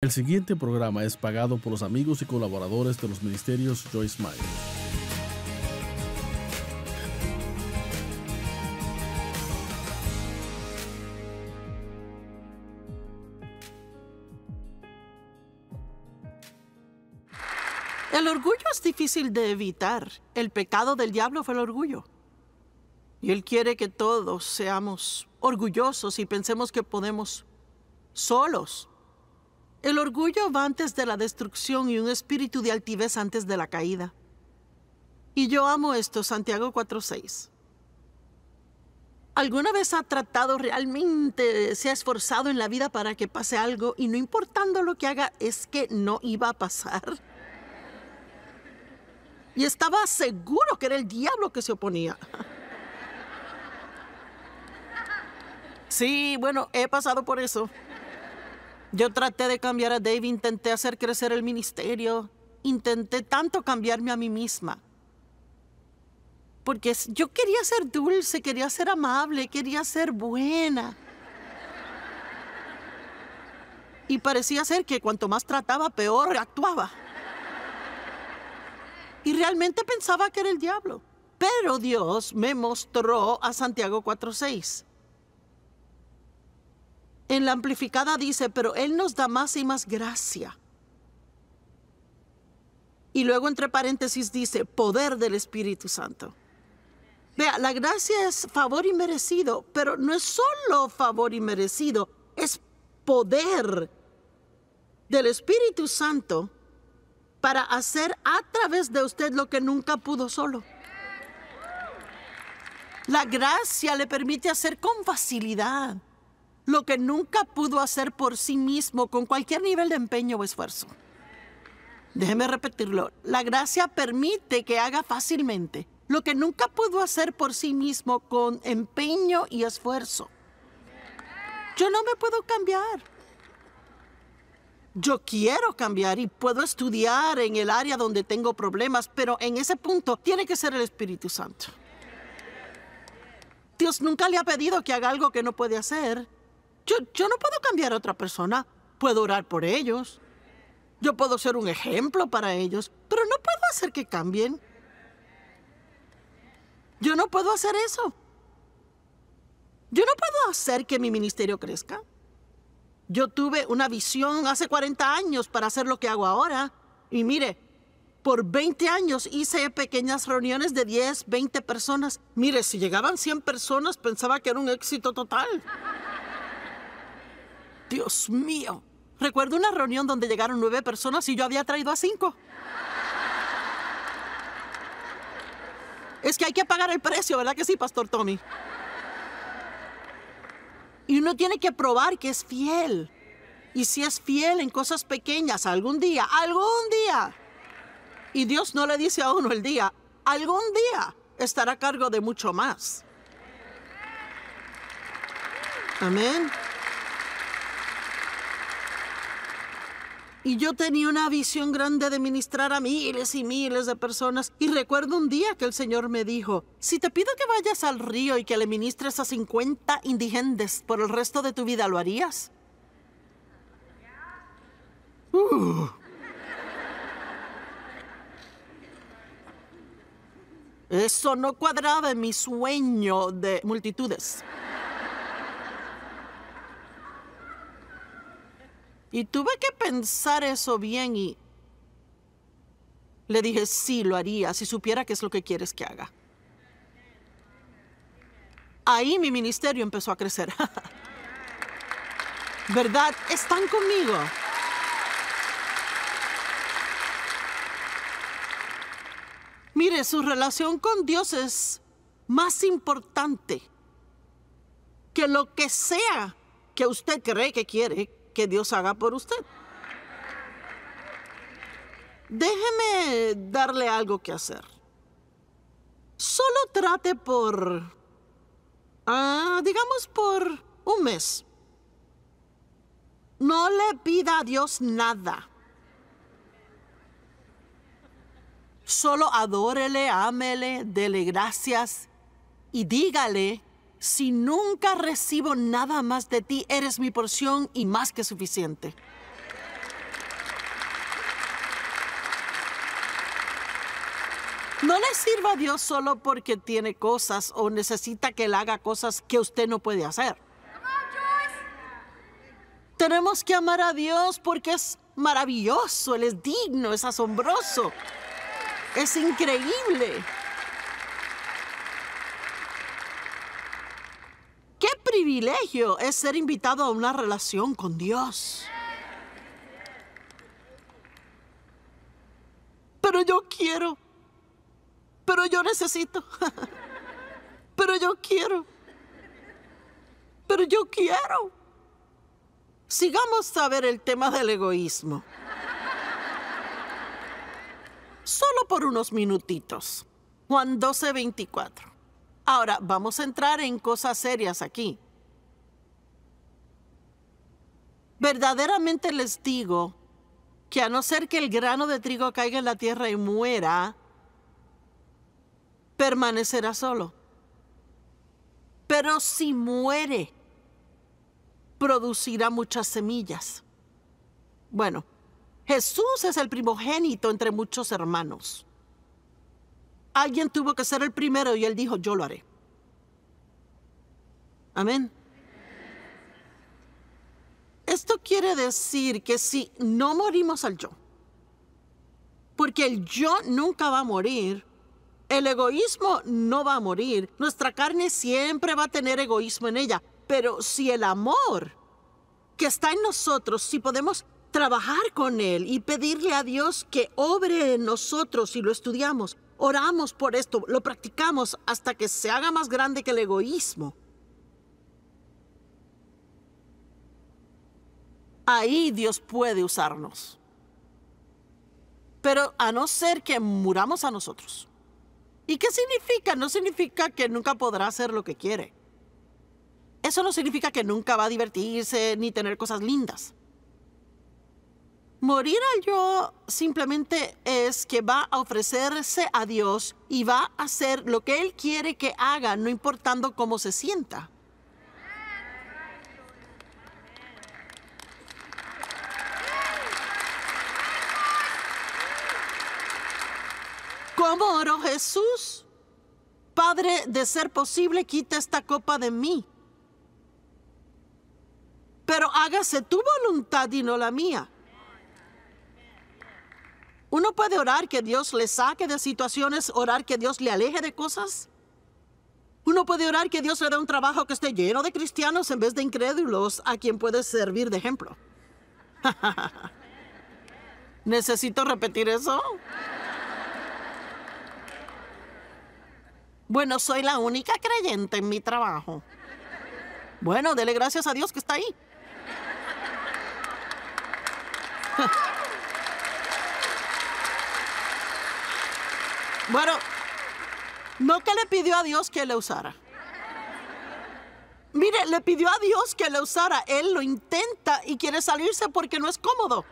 El siguiente programa es pagado por los amigos y colaboradores de los ministerios Joyce Meyer. El orgullo es difícil de evitar. El pecado del diablo fue el orgullo. Y él quiere que todos seamos orgullosos y pensemos que podemos solos el orgullo va antes de la destrucción y un espíritu de altivez antes de la caída. Y yo amo esto, Santiago 4.6. ¿Alguna vez ha tratado realmente, se ha esforzado en la vida para que pase algo y no importando lo que haga, es que no iba a pasar? Y estaba seguro que era el diablo que se oponía. Sí, bueno, he pasado por eso. Yo traté de cambiar a Dave, intenté hacer crecer el ministerio, intenté tanto cambiarme a mí misma. Porque yo quería ser dulce, quería ser amable, quería ser buena. Y parecía ser que cuanto más trataba, peor actuaba. Y realmente pensaba que era el diablo. Pero Dios me mostró a Santiago 4.6. En la amplificada dice, pero Él nos da más y más gracia. Y luego entre paréntesis dice, poder del Espíritu Santo. Vea, la gracia es favor y merecido, pero no es solo favor y merecido, es poder del Espíritu Santo para hacer a través de usted lo que nunca pudo solo. La gracia le permite hacer con facilidad lo que nunca pudo hacer por sí mismo con cualquier nivel de empeño o esfuerzo. Déjeme repetirlo, la gracia permite que haga fácilmente lo que nunca pudo hacer por sí mismo con empeño y esfuerzo. Yo no me puedo cambiar. Yo quiero cambiar y puedo estudiar en el área donde tengo problemas, pero en ese punto tiene que ser el Espíritu Santo. Dios nunca le ha pedido que haga algo que no puede hacer. Yo, yo no puedo cambiar a otra persona. Puedo orar por ellos. Yo puedo ser un ejemplo para ellos, pero no puedo hacer que cambien. Yo no puedo hacer eso. Yo no puedo hacer que mi ministerio crezca. Yo tuve una visión hace 40 años para hacer lo que hago ahora. Y mire, por 20 años hice pequeñas reuniones de 10, 20 personas. Mire, si llegaban 100 personas pensaba que era un éxito total. Dios mío. Recuerdo una reunión donde llegaron nueve personas y yo había traído a cinco. Es que hay que pagar el precio, ¿verdad que sí, Pastor Tommy? Y uno tiene que probar que es fiel. Y si es fiel en cosas pequeñas, algún día, algún día. Y Dios no le dice a uno el día, algún día estará a cargo de mucho más. Amén. Y yo tenía una visión grande de ministrar a miles y miles de personas. Y recuerdo un día que el Señor me dijo, si te pido que vayas al río y que le ministres a 50 indigentes por el resto de tu vida, ¿lo harías? Uh. Eso no cuadraba en mi sueño de multitudes. Y tuve que pensar eso bien y le dije, sí, lo haría, si supiera qué es lo que quieres que haga. Ahí mi ministerio empezó a crecer. ¿Verdad? Están conmigo. Mire, su relación con Dios es más importante que lo que sea que usted cree que quiere que Dios haga por usted. Déjeme darle algo que hacer. Solo trate por, ah, digamos, por un mes. No le pida a Dios nada. Solo adórele, ámele, dele gracias y dígale si nunca recibo nada más de ti, eres mi porción y más que suficiente. No le sirva a Dios solo porque tiene cosas o necesita que él haga cosas que usted no puede hacer. Tenemos que amar a Dios porque es maravilloso, Él es digno, es asombroso, es increíble. privilegio es ser invitado a una relación con Dios. Pero yo quiero. Pero yo necesito. Pero yo quiero. Pero yo quiero. Sigamos a ver el tema del egoísmo. Solo por unos minutitos. Juan 12:24. Ahora, vamos a entrar en cosas serias aquí. Verdaderamente les digo que a no ser que el grano de trigo caiga en la tierra y muera, permanecerá solo. Pero si muere, producirá muchas semillas. Bueno, Jesús es el primogénito entre muchos hermanos. Alguien tuvo que ser el primero y él dijo, yo lo haré. Amén. Esto quiere decir que si no morimos al yo, porque el yo nunca va a morir, el egoísmo no va a morir, nuestra carne siempre va a tener egoísmo en ella, pero si el amor que está en nosotros, si podemos trabajar con él y pedirle a Dios que obre en nosotros y lo estudiamos, oramos por esto, lo practicamos hasta que se haga más grande que el egoísmo, Ahí Dios puede usarnos. Pero a no ser que muramos a nosotros. ¿Y qué significa? No significa que nunca podrá hacer lo que quiere. Eso no significa que nunca va a divertirse ni tener cosas lindas. Morir a yo simplemente es que va a ofrecerse a Dios y va a hacer lo que Él quiere que haga, no importando cómo se sienta. favor, oh Jesús. Padre, de ser posible, quita esta copa de mí. Pero hágase tu voluntad y no la mía. Uno puede orar que Dios le saque de situaciones, orar que Dios le aleje de cosas. Uno puede orar que Dios le dé un trabajo que esté lleno de cristianos en vez de incrédulos a quien puede servir de ejemplo. ¿Necesito repetir eso? Bueno, soy la única creyente en mi trabajo. Bueno, dele gracias a Dios que está ahí. bueno, no que le pidió a Dios que le usara. Mire, le pidió a Dios que le usara. Él lo intenta y quiere salirse porque no es cómodo.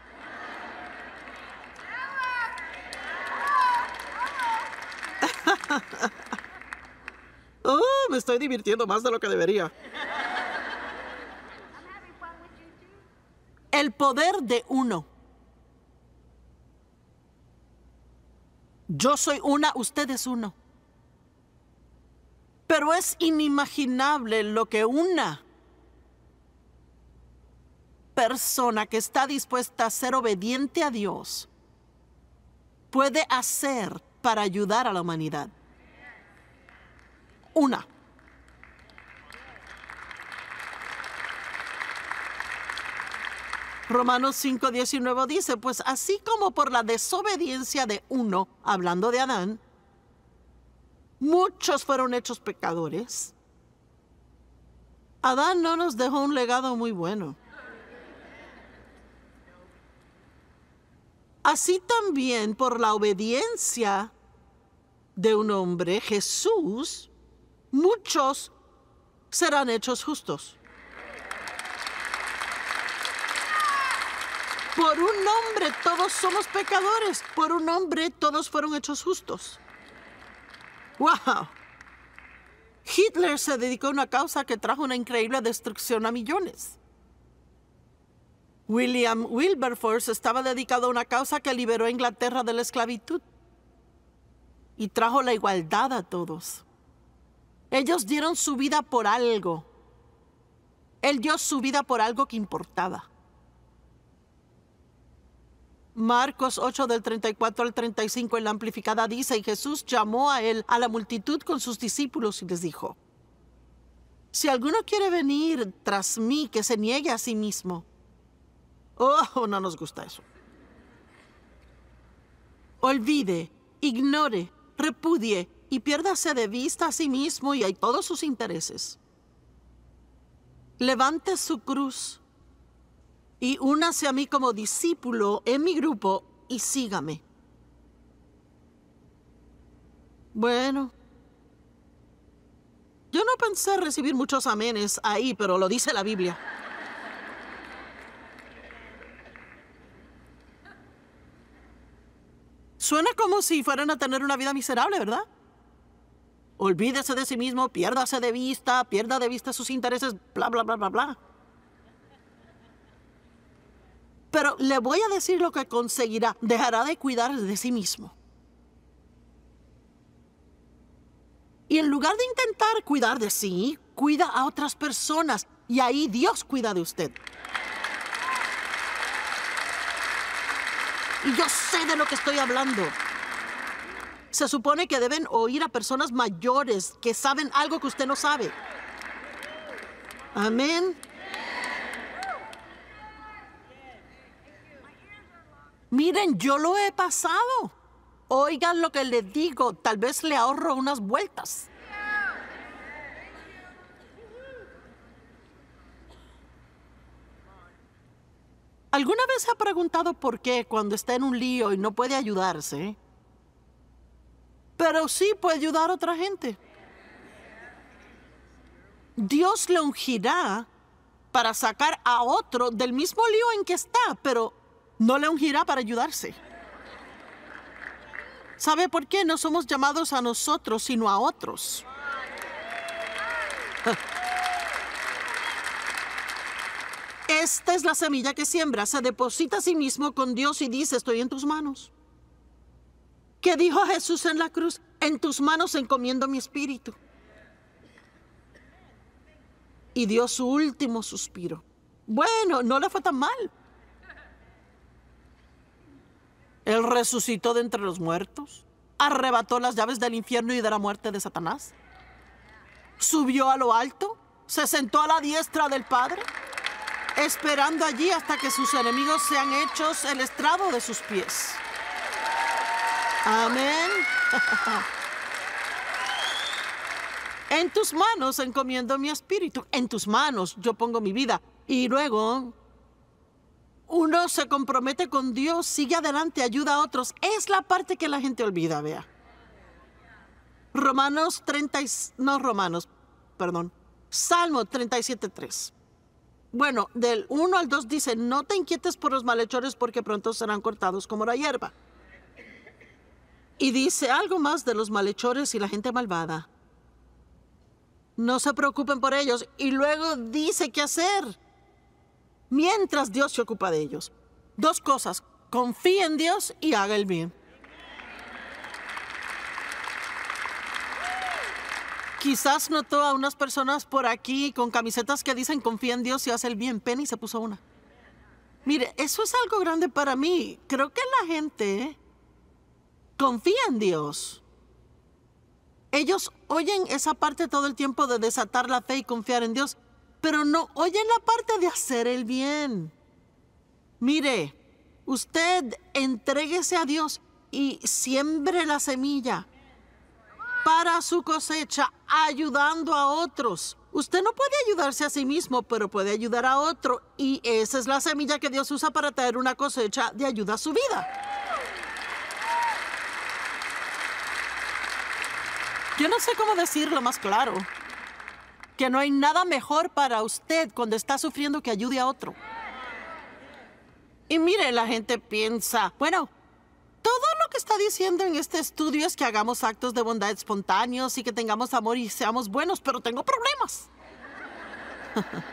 estoy divirtiendo más de lo que debería. El poder de uno. Yo soy una, usted es uno. Pero es inimaginable lo que una persona que está dispuesta a ser obediente a Dios puede hacer para ayudar a la humanidad. Una. Romanos 5, 19 dice, pues así como por la desobediencia de uno, hablando de Adán, muchos fueron hechos pecadores, Adán no nos dejó un legado muy bueno. Así también por la obediencia de un hombre, Jesús, muchos serán hechos justos. Por un hombre todos somos pecadores. Por un hombre todos fueron hechos justos. ¡Wow! Hitler se dedicó a una causa que trajo una increíble destrucción a millones. William Wilberforce estaba dedicado a una causa que liberó a Inglaterra de la esclavitud y trajo la igualdad a todos. Ellos dieron su vida por algo. Él dio su vida por algo que importaba. Marcos 8 del 34 al 35 en la amplificada dice, y Jesús llamó a él, a la multitud con sus discípulos y les dijo, si alguno quiere venir tras mí, que se niegue a sí mismo. Oh, no nos gusta eso. Olvide, ignore, repudie y piérdase de vista a sí mismo y a todos sus intereses. Levante su cruz y únase a mí como discípulo en mi grupo y sígame. Bueno, yo no pensé recibir muchos amenes ahí, pero lo dice la Biblia. Suena como si fueran a tener una vida miserable, ¿verdad? Olvídese de sí mismo, piérdase de vista, pierda de vista sus intereses, bla, bla, bla, bla, bla. Pero le voy a decir lo que conseguirá. Dejará de cuidar de sí mismo. Y en lugar de intentar cuidar de sí, cuida a otras personas. Y ahí Dios cuida de usted. Y yo sé de lo que estoy hablando. Se supone que deben oír a personas mayores que saben algo que usted no sabe. Amén. Miren, yo lo he pasado. Oigan lo que les digo, tal vez le ahorro unas vueltas. ¿Alguna vez se ha preguntado por qué cuando está en un lío y no puede ayudarse? Pero sí puede ayudar a otra gente. Dios le ungirá para sacar a otro del mismo lío en que está, pero no le ungirá para ayudarse. ¿Sabe por qué no somos llamados a nosotros, sino a otros? Esta es la semilla que siembra, se deposita a sí mismo con Dios y dice, estoy en tus manos. ¿Qué dijo Jesús en la cruz? En tus manos encomiendo mi espíritu. Y dio su último suspiro. Bueno, no le fue tan mal. Él resucitó de entre los muertos, arrebató las llaves del infierno y de la muerte de Satanás, subió a lo alto, se sentó a la diestra del Padre, esperando allí hasta que sus enemigos sean hechos el estrado de sus pies. Amén. En tus manos encomiendo mi espíritu, en tus manos yo pongo mi vida y luego uno se compromete con Dios, sigue adelante, ayuda a otros. Es la parte que la gente olvida, vea. Romanos 30, no Romanos, perdón, Salmo 3. Bueno, del 1 al 2 dice, no te inquietes por los malhechores porque pronto serán cortados como la hierba. Y dice algo más de los malhechores y la gente malvada. No se preocupen por ellos. Y luego dice qué hacer mientras Dios se ocupa de ellos. Dos cosas, confíe en Dios y haga el bien. Quizás notó a unas personas por aquí con camisetas que dicen confía en Dios y hace el bien. Penny se puso una. Mire, eso es algo grande para mí. Creo que la gente confía en Dios. Ellos oyen esa parte todo el tiempo de desatar la fe y confiar en Dios pero no oyen la parte de hacer el bien. Mire, usted entréguese a Dios y siembre la semilla para su cosecha ayudando a otros. Usted no puede ayudarse a sí mismo, pero puede ayudar a otro. Y esa es la semilla que Dios usa para traer una cosecha de ayuda a su vida. Yo no sé cómo decirlo más claro que no hay nada mejor para usted cuando está sufriendo que ayude a otro. Y mire, la gente piensa, bueno, todo lo que está diciendo en este estudio es que hagamos actos de bondad espontáneos y que tengamos amor y seamos buenos, pero tengo problemas.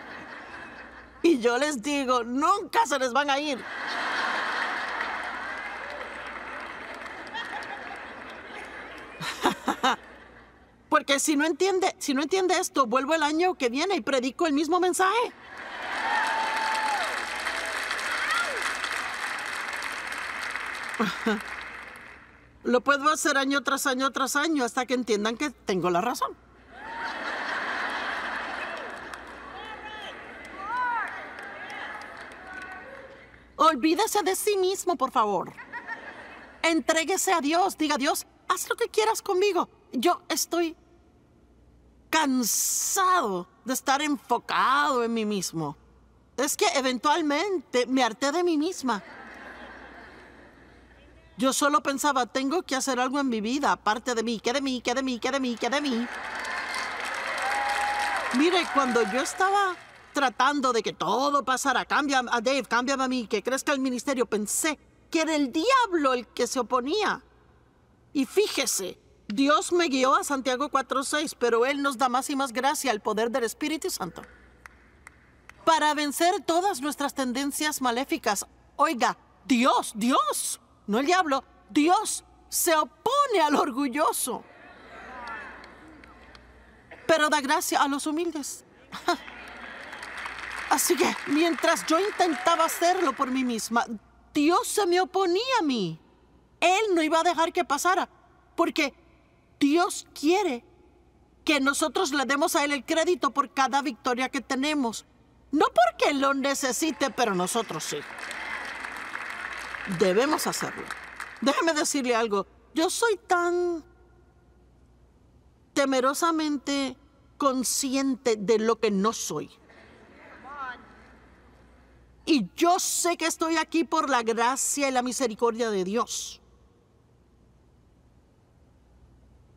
y yo les digo, nunca se les van a ir. Porque si no entiende, si no entiende esto, vuelvo el año que viene y predico el mismo mensaje. Lo puedo hacer año tras año tras año hasta que entiendan que tengo la razón. Olvídese de sí mismo, por favor. Entréguese a Dios. Diga, Dios, haz lo que quieras conmigo. Yo estoy cansado de estar enfocado en mí mismo. Es que eventualmente me harté de mí misma. Yo solo pensaba, tengo que hacer algo en mi vida, aparte de mí, que de mí, que de mí, que de mí, que de mí. Mire, cuando yo estaba tratando de que todo pasara, cambia a Dave, cambia a mí, que crezca el ministerio, pensé que era el diablo el que se oponía. Y fíjese, Dios me guió a Santiago 4.6, pero Él nos da más y más gracia al poder del Espíritu Santo. Para vencer todas nuestras tendencias maléficas, oiga, Dios, Dios, no el diablo, Dios se opone al orgulloso, pero da gracia a los humildes. Así que mientras yo intentaba hacerlo por mí misma, Dios se me oponía a mí. Él no iba a dejar que pasara, porque Dios quiere que nosotros le demos a Él el crédito por cada victoria que tenemos. No porque lo necesite, pero nosotros sí. Debemos hacerlo. Déjeme decirle algo. Yo soy tan temerosamente consciente de lo que no soy. Y yo sé que estoy aquí por la gracia y la misericordia de Dios.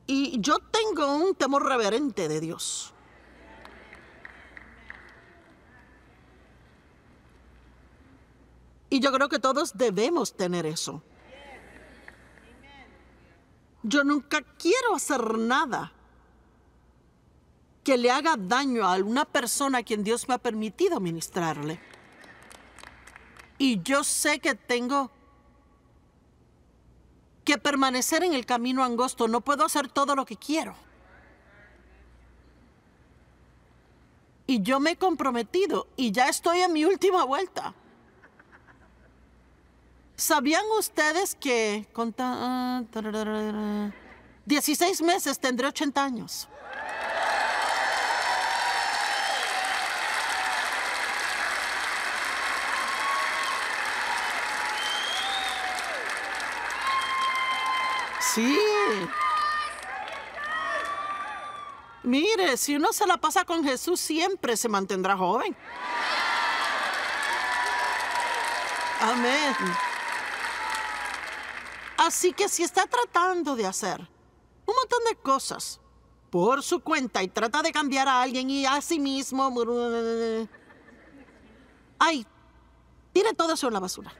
Y yo tengo un temor reverente de Dios. Y yo creo que todos debemos tener eso. Yo nunca quiero hacer nada que le haga daño a una persona a quien Dios me ha permitido ministrarle. Y yo sé que tengo que permanecer en el camino angosto. No puedo hacer todo lo que quiero. Y yo me he comprometido y ya estoy en mi última vuelta. ¿Sabían ustedes que con 16 ah, meses tendré 80 años? Sí. Mire, si uno se la pasa con Jesús, siempre se mantendrá joven. Amén. Así que si está tratando de hacer un montón de cosas por su cuenta y trata de cambiar a alguien y a sí mismo, ay, tiene todo eso en la basura.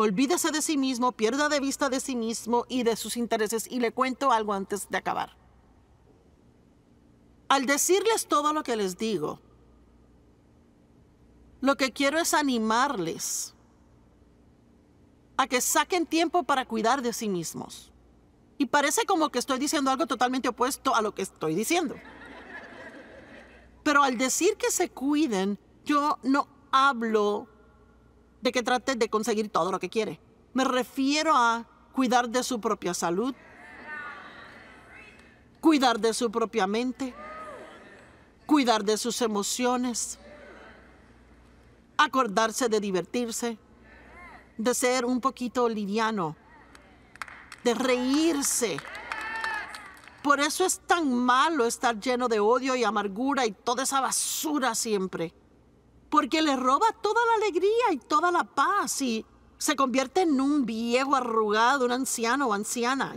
Olvídese de sí mismo, pierda de vista de sí mismo y de sus intereses. Y le cuento algo antes de acabar. Al decirles todo lo que les digo, lo que quiero es animarles a que saquen tiempo para cuidar de sí mismos. Y parece como que estoy diciendo algo totalmente opuesto a lo que estoy diciendo. Pero al decir que se cuiden, yo no hablo de que trate de conseguir todo lo que quiere. Me refiero a cuidar de su propia salud, cuidar de su propia mente, cuidar de sus emociones, acordarse de divertirse, de ser un poquito liviano, de reírse. Por eso es tan malo estar lleno de odio y amargura y toda esa basura siempre porque le roba toda la alegría y toda la paz y se convierte en un viejo arrugado, un anciano o anciana.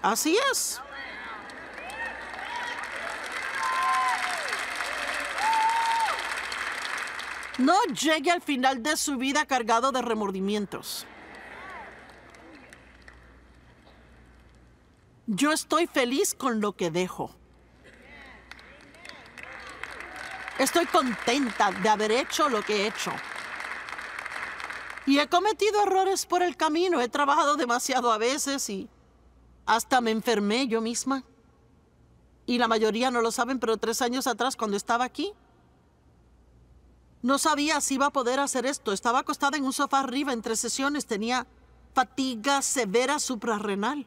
Así es. No llegue al final de su vida cargado de remordimientos. Yo estoy feliz con lo que dejo. Estoy contenta de haber hecho lo que he hecho. Y he cometido errores por el camino, he trabajado demasiado a veces y hasta me enfermé yo misma. Y la mayoría no lo saben, pero tres años atrás, cuando estaba aquí, no sabía si iba a poder hacer esto. Estaba acostada en un sofá arriba entre sesiones, tenía fatiga severa suprarrenal.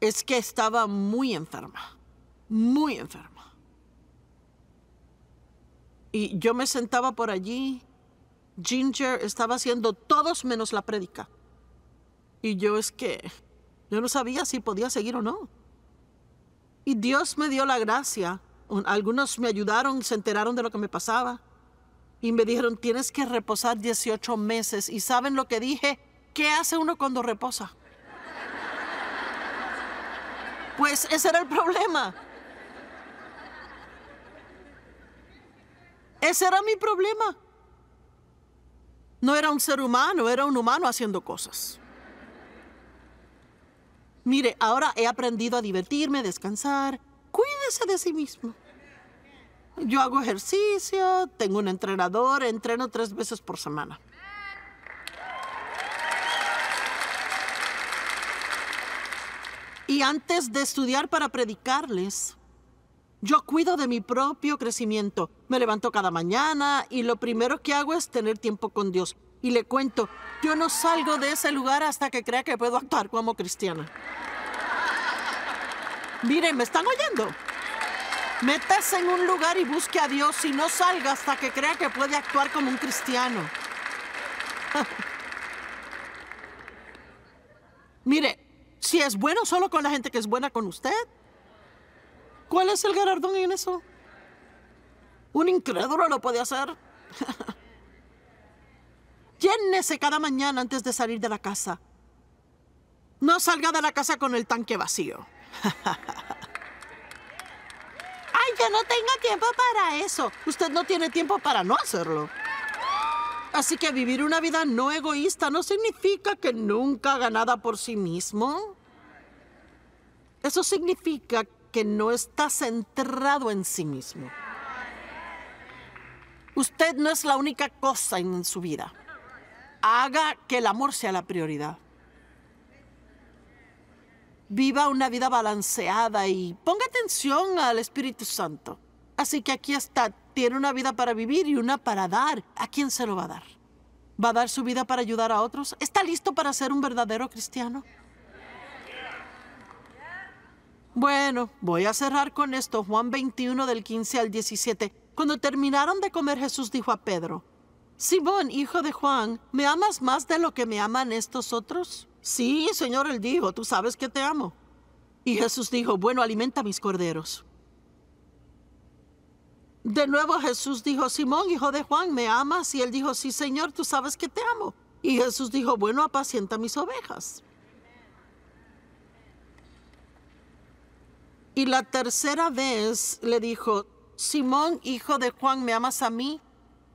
Es que estaba muy enferma, muy enferma. Y yo me sentaba por allí. Ginger estaba haciendo todos menos la prédica. Y yo es que yo no sabía si podía seguir o no. Y Dios me dio la gracia. Algunos me ayudaron, se enteraron de lo que me pasaba. Y me dijeron, tienes que reposar 18 meses. ¿Y saben lo que dije? ¿Qué hace uno cuando reposa? Pues ese era el problema. Ese era mi problema. No era un ser humano, era un humano haciendo cosas. Mire, ahora he aprendido a divertirme, descansar. Cuídese de sí mismo. Yo hago ejercicio, tengo un entrenador, entreno tres veces por semana. Y antes de estudiar para predicarles, yo cuido de mi propio crecimiento. Me levanto cada mañana y lo primero que hago es tener tiempo con Dios. Y le cuento, yo no salgo de ese lugar hasta que crea que puedo actuar como cristiana. Miren, ¿me están oyendo? Métase en un lugar y busque a Dios y no salga hasta que crea que puede actuar como un cristiano. Mire, si es bueno solo con la gente que es buena con usted, ¿Cuál es el galardón en eso? Un incrédulo lo puede hacer. Llénese cada mañana antes de salir de la casa. No salga de la casa con el tanque vacío. ¡Ay, yo no tengo tiempo para eso! Usted no tiene tiempo para no hacerlo. Así que vivir una vida no egoísta no significa que nunca haga nada por sí mismo. Eso significa que no está centrado en sí mismo. Usted no es la única cosa en su vida. Haga que el amor sea la prioridad. Viva una vida balanceada y ponga atención al Espíritu Santo. Así que aquí está, tiene una vida para vivir y una para dar. ¿A quién se lo va a dar? ¿Va a dar su vida para ayudar a otros? ¿Está listo para ser un verdadero cristiano? Bueno, voy a cerrar con esto, Juan 21 del 15 al 17. Cuando terminaron de comer, Jesús dijo a Pedro, Simón, hijo de Juan, ¿me amas más de lo que me aman estos otros? Sí, Señor, él dijo, tú sabes que te amo. Y Jesús dijo, bueno, alimenta mis corderos. De nuevo Jesús dijo, Simón, hijo de Juan, ¿me amas? Y él dijo, sí, Señor, tú sabes que te amo. Y Jesús dijo, bueno, apacienta mis ovejas. Y la tercera vez le dijo, Simón, hijo de Juan, ¿me amas a mí?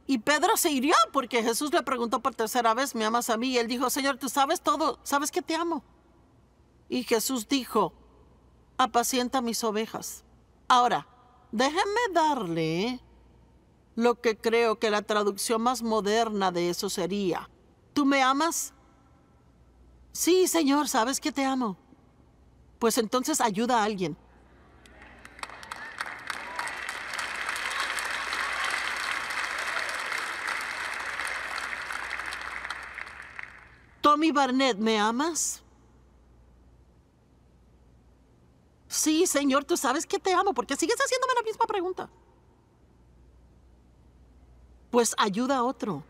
Y Pedro se hirió porque Jesús le preguntó por tercera vez, ¿me amas a mí? Y él dijo, Señor, tú sabes todo, sabes que te amo. Y Jesús dijo, apacienta mis ovejas. Ahora, déjenme darle lo que creo que la traducción más moderna de eso sería. ¿Tú me amas? Sí, Señor, sabes que te amo. Pues entonces ayuda a alguien. Tommy Barnett, ¿me amas? Sí, señor, tú sabes que te amo porque sigues haciéndome la misma pregunta. Pues ayuda a otro.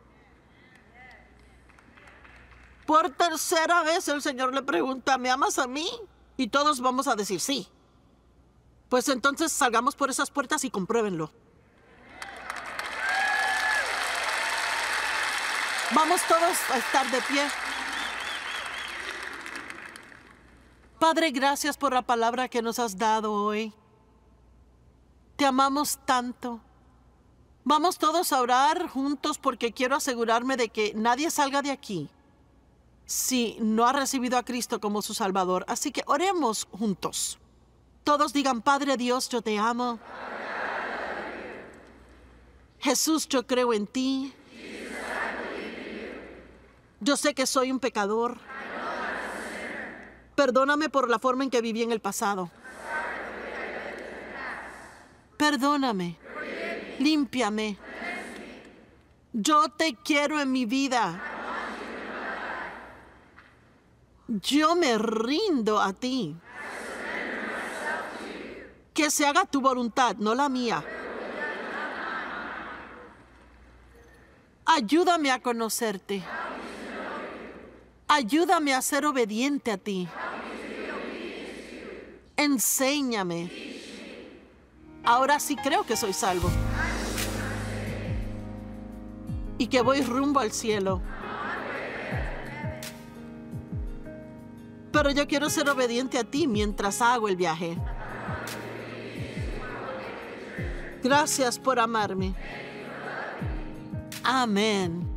Por tercera vez el señor le pregunta, ¿me amas a mí? Y todos vamos a decir sí. Pues entonces salgamos por esas puertas y compruébenlo. Vamos todos a estar de pie. Padre, gracias por la palabra que nos has dado hoy. Te amamos tanto. Vamos todos a orar juntos porque quiero asegurarme de que nadie salga de aquí si no ha recibido a Cristo como su Salvador. Así que oremos juntos. Todos digan, Padre Dios, yo te amo. Jesús, yo creo en ti. Yo sé que soy un pecador. Perdóname por la forma en que viví en el pasado. Perdóname. Límpiame. Yo te quiero en mi vida. Yo me rindo a ti. Que se haga tu voluntad, no la mía. Ayúdame a conocerte. Ayúdame a ser obediente a ti enséñame. Ahora sí creo que soy salvo. Y que voy rumbo al cielo. Pero yo quiero ser obediente a ti mientras hago el viaje. Gracias por amarme. Amén.